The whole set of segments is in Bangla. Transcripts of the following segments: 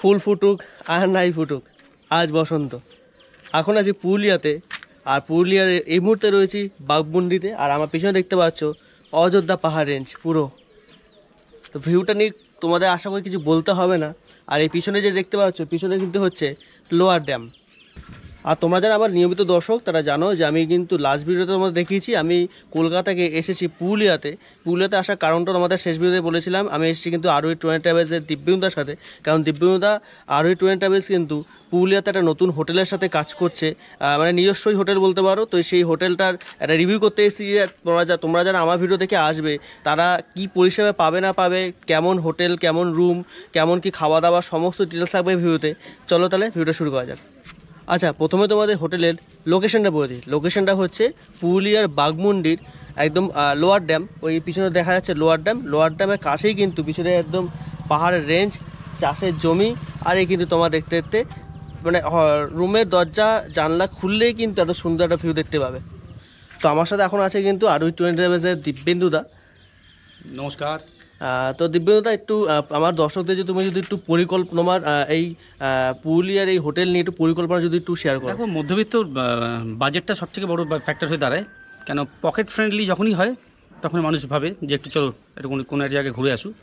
ফুল ফুটুক আর নাই ফুটুক আজ বসন্ত এখন আছি পুরুলিয়াতে আর পুরুলিয়ার এই মুহূর্তে রয়েছি বাঘমুন্ডিতে আর আমার পিছনে দেখতে পাচ্ছ অযোধ্যা পাহাড় রেঞ্জ পুরো তো ভিউটা নিয়ে তোমাদের আশা করি কিছু বলতে হবে না আর এই পিছনে যে দেখতে পাচ্ছ পিছনে কিন্তু হচ্ছে লোয়ার ড্যাম আর তোমরা যারা আমার নিয়মিত দর্শক তারা জানো যে আমি কিন্তু লাস্ট ভিডিওতে তোমাদের দেখিয়েছি আমি কলকাতাকে এসেছি পুরুলিয়াতে পুরুলিয়াতে আসার কারণটা তোমাদের শেষ ভিডিওতে বলেছিলাম আমি এসেছি কিন্তু আরোহী টোয়েন ট্রাভেলসের দিব্যন্দার সাথে কারণ দিব্যন্দা আরোহী টোয়েন ট্রাভেলস কিন্তু পুরুলিয়াতে একটা নতুন হোটেলের সাথে কাজ করছে মানে নিজস্বই হোটেল বলতে পারো তো সেই হোটেলটার একটা রিভিউ করতে এসেছি যে তোমরা যা তোমরা যারা আমার ভিডিও দেখে আসবে তারা কি পরিষেবা পাবে না পাবে কেমন হোটেল কেমন রুম কেমন কি খাওয়া দাওয়া সমস্ত ডিটেলস থাকবে ভিডিওতে চলো তাহলে ভিডিও শুরু করা যাক আচ্ছা প্রথমে তোমাদের হোটেলের লোকেশনটা বলে দিই লোকেশনটা হচ্ছে পুরুলিয়ার বাগমুন্ডির একদম লোয়ার ড্যাম ওই পিছনে দেখা যাচ্ছে লোয়ার ড্যাম লোয়ার ড্যামের কাছেই কিন্তু পিছনে একদম পাহাড়ের রেঞ্জ চাষের জমি আর এই কিন্তু তোমার দেখতে দেখতে মানে রুমের দরজা জানলা খুললেই কিন্তু এত সুন্দর একটা ভিউ দেখতে পাবে তো আমার সাথে এখন আছে কিন্তু আর ওই টোয়েন্টি দিব্যেন্দুদা নমস্কার তো দিব্যদা একটু আমার দর্শকদের যদি তুমি যদি একটু পরিকল্পনা এই পুরুলিয়ার এই হোটেল নিয়ে একটু পরিকল্পনা যদি একটু শেয়ার করো দেখো মধ্যবিত্ত বাজেটটা সবথেকে বড় ফ্যাক্টর হয়ে দাঁড়ায় কেন পকেট ফ্রেন্ডলি যখনই হয় তখন মানুষ ভাবে যে একটু চলো এরকম কোনো এক জায়গায় ঘুরে আসুক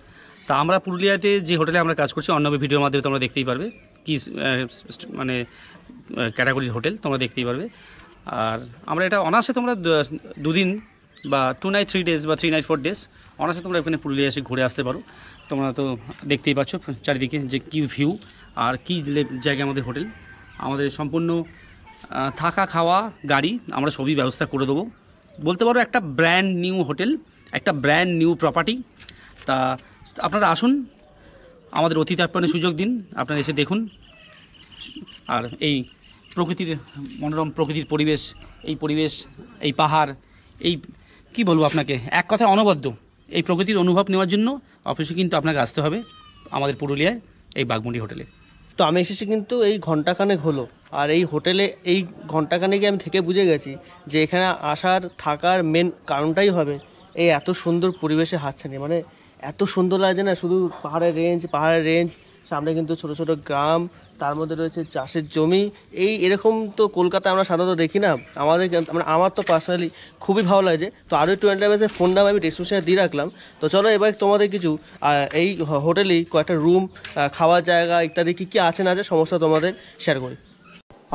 তা আমরা পুরুলিয়াতে যে হোটেলে আমরা কাজ করছি অন্য ভিডিওর মাধ্যমে তোমরা দেখতেই পারবে কি মানে ক্যাটাগরির হোটেল তোমরা দেখতেই পারবে আর আমরা এটা অনাসে তোমরা দুদিন বা টু নাইট থ্রি ডেজ বা থ্রি নাইট ফোর ডেজ অনায়াসে তোমরা এখানে পুরুলিয়া এসে ঘুরে আসতে পারো তোমরা তো দেখতেই পাচ্ছ চারিদিকে যে কী ভিউ আর কী জায়গা আমাদের হোটেল আমাদের সম্পূর্ণ থাকা খাওয়া গাড়ি আমরা সবই ব্যবস্থা করে দেবো বলতে পারো একটা ব্র্যান্ড নিউ হোটেল একটা ব্র্যান্ড নিউ প্রপার্টি তা আপনারা আসুন আমাদের অতিথি আপনার সুযোগ দিন আপনারা এসে দেখুন আর এই প্রকৃতির মনোরম প্রকৃতির পরিবেশ এই পরিবেশ এই পাহাড় এই কি বলবো আপনাকে এক কথা অনবদ্য এই প্রকৃতির অনুভব নেওয়ার জন্য অফিসে কিন্তু আপনাকে আসতে হবে আমাদের পুরুলিয়ায় এই বাগমুন্ডি হোটেলে তো আমি এসেছি কিন্তু এই ঘন্টাখানেক হলো আর এই হোটেলে এই গিয়ে আমি থেকে বুঝে গেছি যে এখানে আসার থাকার মেন কারণটাই হবে এই এত সুন্দর পরিবেশে হাতছানি মানে এত সুন্দর লাগছে না শুধু পাহাড়ের রেঞ্জ পাহাড়ের রেঞ্জ সামনে কিন্তু ছোট ছোট গ্রাম তার মধ্যে রয়েছে চাষের জমি এই এরকম তো কলকাতা আমরা সাধারণত দেখি না আমাদের মানে আমার তো পার্সোনালি খুবই ভালো লাগে তো আরও একটু এন্টারপ্রাইজের ফোন নাম আমি ডিসক্রিপশনে দিয়ে রাখলাম তো চলো এবার তোমাদের কিছু এই হোটেলেই কয়েকটা রুম খাওয়ার জায়গা ইত্যাদি কী কী আছে না আছে সমস্যা তোমাদের শেয়ার করি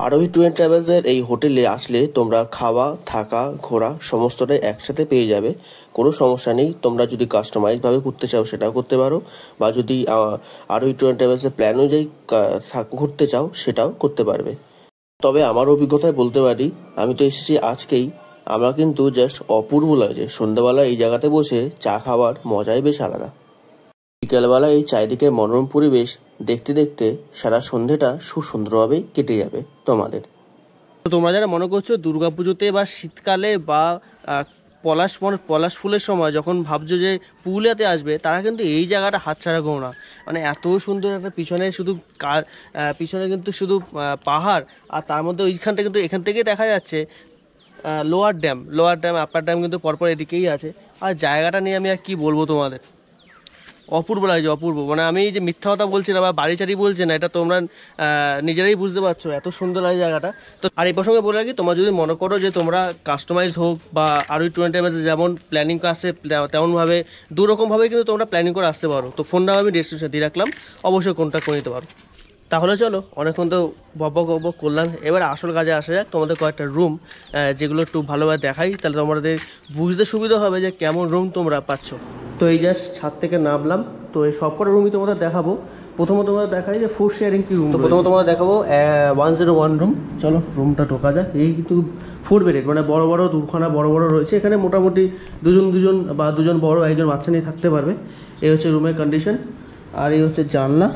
আরোহী ট্যুর অ্যান্ড ট্রাভেলসের এই হোটেলে আসলে তোমরা খাওয়া থাকা ঘোরা সমস্তটাই একসাথে পেয়ে যাবে কোনো সমস্যা নেই তোমরা যদি কাস্টমাইজভাবে ঘুরতে চাও সেটাও করতে পারো বা যদি আরোহী ট্যুর অ্যান্ড ট্রাভেলসের প্ল্যান অনুযায়ী ঘুরতে চাও সেটাও করতে পারবে তবে আমার অভিজ্ঞতায় বলতে পারি আমি তো এসেছি আজকেই আমার কিন্তু জাস্ট অপূর্ব লাগে সন্ধ্যাবেলা এই জায়গাতে বসে চা খাওয়ার মজাই বেশ আলাদা বিকেলবেলা এই চারিদিকে মনোরম পরিবেশ দেখতে দেখতে সারা সন্ধেটা সুসুন্দরভাবে কেটে যাবে তোমাদের তো তোমরা যারা মনে করছো দুর্গাপুজোতে বা শীতকালে বা পলাশ পলাশ ফুলের সময় যখন ভাবছো যে পুরুলিয়াতে আসবে তারা কিন্তু এই জায়গাটা হাতছাড়া করো না মানে এত সুন্দর একটা পিছনে শুধু পিছনে কিন্তু শুধু পাহাড় আর তার মধ্যে ওইখানটা কিন্তু এখান থেকেই দেখা যাচ্ছে lower dam lower dam upper dam কিন্তু পরপর এদিকেই আছে আর জায়গাটা নিয়ে আমি আর কী বলবো তোমাদের অপূর্ব লাগছে অপূর্ব মানে আমি যে মিথ্যা কথা বলছি না বা বাড়ি চাড়ি বলছি না এটা তোমরা নিজেরাই বুঝতে পারছো এত সুন্দর লাগে জায়গাটা তো আর এই প্রসঙ্গে বলে রাখি তোমার যদি মনে করো যে তোমরা কাস্টমাইজ হোক বা আরও টোয়েন্টি টাইমে যেমন প্ল্যানিং আসে তেমনভাবে দুরকমভাবে কিন্তু তোমরা প্ল্যানিং করে আসতে পারো তো ফোন নাম্বার আমি ডিসক্রিপশন দিয়ে রাখলাম অবশ্যই কন্ট্যাক্ট করে নিতে পারো তাহলে চলো অনেকক্ষণ তো বব গব করলাম এবার আসল কাজে আসা যাক তোমাদের কয়েকটা রুম যেগুলো একটু ভালোভাবে দেখাই তাহলে তোমাদের বুঝতে সুবিধা হবে যে কেমন রুম তোমরা পাচ্ছ তো এই জাস্ট ছাদ থেকে নামলাম তো এই সবকটা রুমই তোমাদের দেখাবো প্রথমত তোমাদের দেখাই যে ফুড শেয়ারিং কি রুম প্রথমে তোমাদের দেখাবো ওয়ান জিরো ওয়ান রুম চলো রুমটা ঢোকা যাক এই কিন্তু ফুড বেডেড মানে বড় বড় দুখানা বড় বড় রয়েছে এখানে মোটামুটি দুজন দুজন বা দুজন বড় একজন বাচ্চা নিয়ে থাকতে পারবে এই হচ্ছে রুমের কন্ডিশন আর এই হচ্ছে জানলা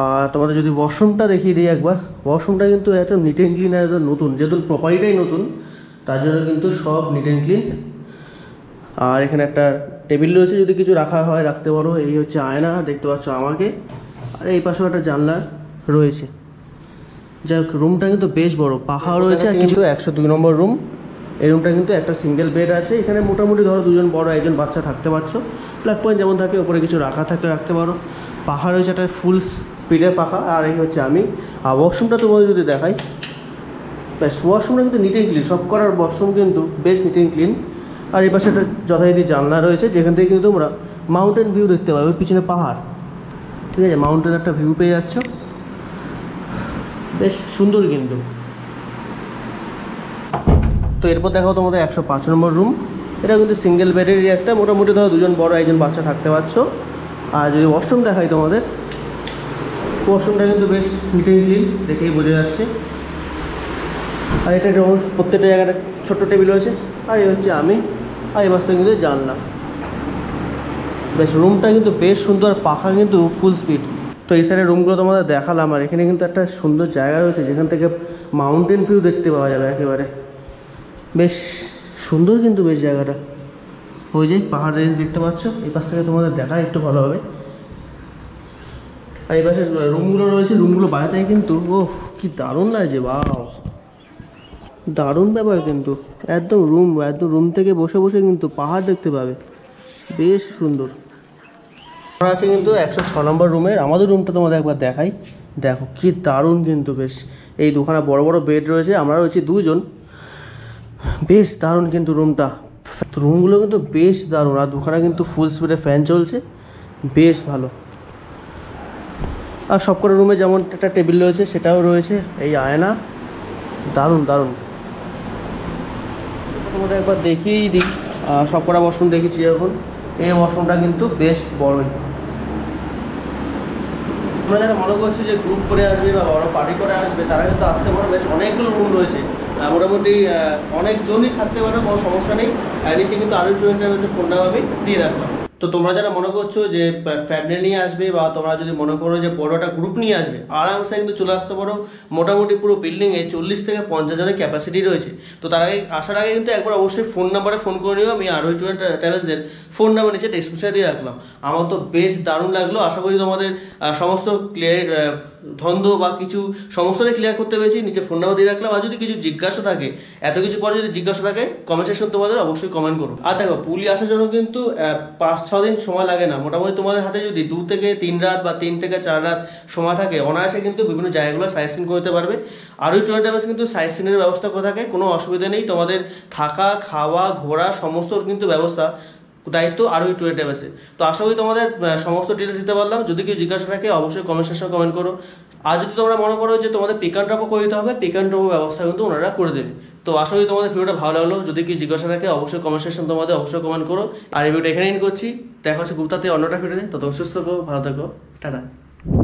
আর তোমাদের যদি ওয়াশরুমটা দেখিয়ে দিই একবার ওয়াশরুমটা কিন্তু একদম নিট অ্যান্ড ক্লিন একদম নতুন যেহেতু প্রপারিটাই নতুন তার জন্য কিন্তু সব নিট অ্যান্ড ক্লিন আর এখানে একটা টেবিল রয়েছে যদি কিছু রাখা হয় রাখতে পারো এই হচ্ছে আয়না দেখতে পাচ্ছ আমাকে আর এই পাশেও একটা জানলার রয়েছে যাই হোক রুমটা কিন্তু বেশ বড় পাহাড় রয়েছে আর কিছু একশো দুই নম্বর রুম এই রুমটা কিন্তু একটা সিঙ্গেল বেড আছে এখানে মোটামুটি ধরো দুজন বড় একজন বাচ্চা থাকতে পারছো প্লাগ পয়েন্ট যেমন থাকে ওপরে কিছু রাখা থাকলে রাখতে পারো পাহাড় রয়েছে একটা ফুলস স্পিডে পাখা আর এই হচ্ছে আমি আর ওয়াশরুমটা তোমাদের যদি দেখাই ব্যাস ওয়াশরুমটা কিন্তু নিট অ্যান্ড ক্লিন সব করার ওয়াশরুম কিন্তু বেশ নিট অ্যান্ড ক্লিন আর এই পাশে একটা যথারীতি জানলা রয়েছে যেখান থেকে কিন্তু তোমরা মাউন্টেন ভিউ দেখতে পাবে ওই পিছনে পাহাড় ঠিক আছে মাউন্টেন একটা ভিউ পেয়ে যাচ্ছ বেশ সুন্দর কিন্তু তো এরপর দেখো তোমাদের একশো পাঁচ নম্বর রুম এটা কিন্তু সিঙ্গেল বেডের একটা মোটামুটি ধরো দুজন বড় একজন বাচ্চা থাকতে পারছো আর যদি ওয়াশরুম দেখাই তোমাদের ওয়াশরুমটা কিন্তু বেশ নিট অ্যান্ড ক্লিন দেখেই বোঝা যাচ্ছে আর এটা যেমন প্রত্যেকটা জায়গাটা ছোট্ট টেবিল রয়েছে আর এই হচ্ছে আমি আর এই সঙ্গে কিন্তু জানলাম বেশ রুমটা কিন্তু বেশ সুন্দর পাখা কিন্তু ফুল স্পিড তো এই সাইডের রুমগুলো তোমাদের দেখালাম আর এখানে কিন্তু একটা সুন্দর জায়গা রয়েছে যেখান থেকে মাউন্টেন ভিউ দেখতে পাওয়া যাবে একেবারে বেশ সুন্দর কিন্তু বেশ জায়গাটা ওই যে পাহাড় রেঞ্জ দেখতে পাচ্ছ এই পাশ থেকে তোমাদের দেখা একটু ভালো হবে আর এই পাশে রুমগুলো রয়েছে রুমগুলো বাড়াতে কিন্তু ও কি দারুণ লাগছে বাও দারুণ ব্যাপার কিন্তু একদম রুম একদম রুম থেকে বসে বসে কিন্তু পাহাড় দেখতে পাবে বেশ সুন্দর আমার আছে কিন্তু একশো ছ নম্বর রুমের আমাদের রুমটা তোমাদের একবার দেখাই দেখো কি দারুণ কিন্তু বেশ এই দুখানা বড় বড় বেড রয়েছে আমরা রয়েছি দুজন বেশ দারুণ কিন্তু রুমটা রুমগুলো কিন্তু বেশ দারুণ আর দুখানা কিন্তু ফুল স্পিডে ফ্যান চলছে বেশ ভালো আর সবকটা রুমে যেমন একটা টেবিল রয়েছে সেটাও রয়েছে এই আয়না দারুণ দারুণ তোমাদের একবার দেখিয়েই দিই সবকটা ওয়াশরুম দেখেছি যখন এই ওয়াশরুমটা কিন্তু বেশ বড়ই তোমরা যারা মনে করছো যে গ্রুপ করে আসবে বা বড় পার্টি করে আসবে তারা কিন্তু আসতে পারো বেশ অনেকগুলো রুম রয়েছে মোটামুটি অনেকজনই থাকতে পারো কোনো সমস্যা নেই নিচে কিন্তু আরও জয়েন্ট রয়েছে ফোন নাম আমি দিয়ে রাখলাম তো তোমরা যারা মনে করছো যে ফ্যামিলি নিয়ে আসবে বা তোমরা যদি মনে করো যে বড় একটা গ্রুপ নিয়ে আসবে আরামসে কিন্তু চলে আসতে পারো মোটামুটি পুরো বিল্ডিংয়ে চল্লিশ থেকে পঞ্চাশ জনের ক্যাপাসিটি রয়েছে তো তার আগে আসার আগে কিন্তু একবার অবশ্যই ফোন নাম্বারে ফোন করে নিও আমি আরোহী টুয়েন্ট ট্রাভেলসের ফোন নাম্বার নিচে টেক্সট দিয়ে রাখলাম আমার তো বেশ দারুণ লাগলো আশা করি তোমাদের সমস্ত ক্লিয়ার ধন্দ বা কিছু সমস্যাটাই ক্লিয়ার করতে পেরেছি নিচে ফোন নাম্বার দিয়ে রাখলাম আর যদি কিছু জিজ্ঞাসা থাকে এত কিছু পরে যদি জিজ্ঞাসা থাকে কমেন্ট সেকশন তোমাদের অবশ্যই কমেন্ট করো আর দেখো পুলি আসার জন্য কিন্তু পাঁচ ছ দিন সময় লাগে না মোটামুটি তোমাদের হাতে যদি দু থেকে তিন রাত বা তিন থেকে চার রাত সময় থাকে অনায়াসে কিন্তু বিভিন্ন জায়গাগুলো সাইসিন করতে পারবে আরও ওই ট্রেন ট্রাভেলস কিন্তু সাইসিনের ব্যবস্থা করে থাকে কোনো অসুবিধা নেই তোমাদের থাকা খাওয়া ঘোরা সমস্ত কিন্তু ব্যবস্থা দায়িত্ব আরও টু এটাবেসে তো আশা করি তোমাদের সমস্ত ডিটেলস দিতে পারলাম যদি কেউ জিজ্ঞাসা থাকে অবশ্যই কমেন্ট সেকশনে কমেন্ট করো আর যদি তোমরা মনে করো যে তোমাদের পিক অ্যান্ড ড্রপও করে দিতে হবে পিক অ্যান্ড ড্রপও ব্যবস্থা কিন্তু ওনারা করে দেবে তো আশা করি তোমাদের ভিডিওটা ভালো লাগলো যদি কি জিজ্ঞাসা থাকে অবশ্যই কমেন্ট সেকশন তোমাদের অবশ্যই কমেন্ট করো আর এই ভিডিওটা এখানেই করছি দেখা হচ্ছে গুপ্তাতে অন্যটা ভিডিওতে তত সুস্থ থাকো ভালো থাকো টাটা